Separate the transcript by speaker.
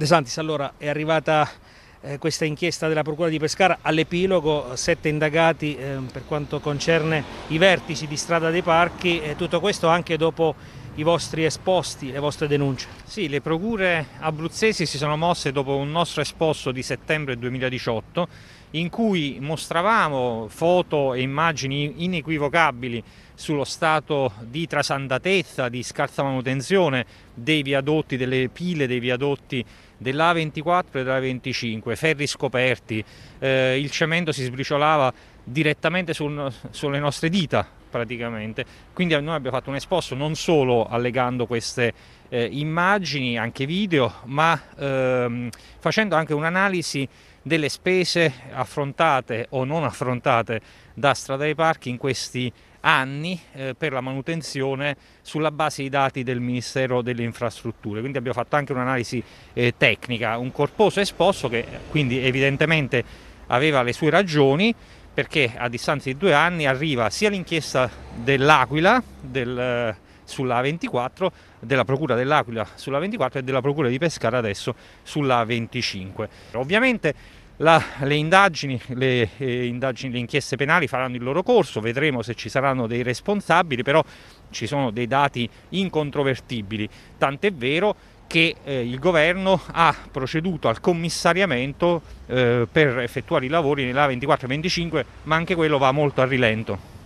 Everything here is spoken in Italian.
Speaker 1: De Santis, allora è arrivata eh, questa inchiesta della Procura di Pescara all'epilogo, eh, sette indagati eh, per quanto concerne i vertici di Strada dei Parchi, tutto questo anche dopo i vostri esposti, le vostre denunce. Sì, le procure
Speaker 2: abruzzesi si sono mosse dopo un nostro esposto di settembre 2018 in cui mostravamo foto e immagini inequivocabili sullo stato di trasandatezza, di scarsa manutenzione dei viadotti, delle pile dei viadotti dell'A24 e dell'A25, ferri scoperti, eh, il cemento si sbriciolava direttamente sul, sulle nostre dita praticamente. Quindi noi abbiamo fatto un esposto non solo allegando queste eh, immagini, anche video, ma ehm, facendo anche un'analisi delle spese affrontate o non affrontate da Strada dei Parchi in questi anni eh, per la manutenzione sulla base dei dati del Ministero delle Infrastrutture. Quindi abbiamo fatto anche un'analisi eh, tecnica, un corposo esposto che quindi evidentemente aveva le sue ragioni, perché a distanza di due anni arriva sia l'inchiesta dell'Aquila del, eh, sulla 24, della Procura dell'Aquila sulla 24 e della Procura di Pescara adesso sulla 25. Ovviamente la, le, indagini, le, eh, indagini, le inchieste penali faranno il loro corso, vedremo se ci saranno dei responsabili, però ci sono dei dati incontrovertibili, tant'è vero che eh, il governo ha proceduto al commissariamento eh, per effettuare i lavori nella 24 e 25, ma anche quello va molto a rilento.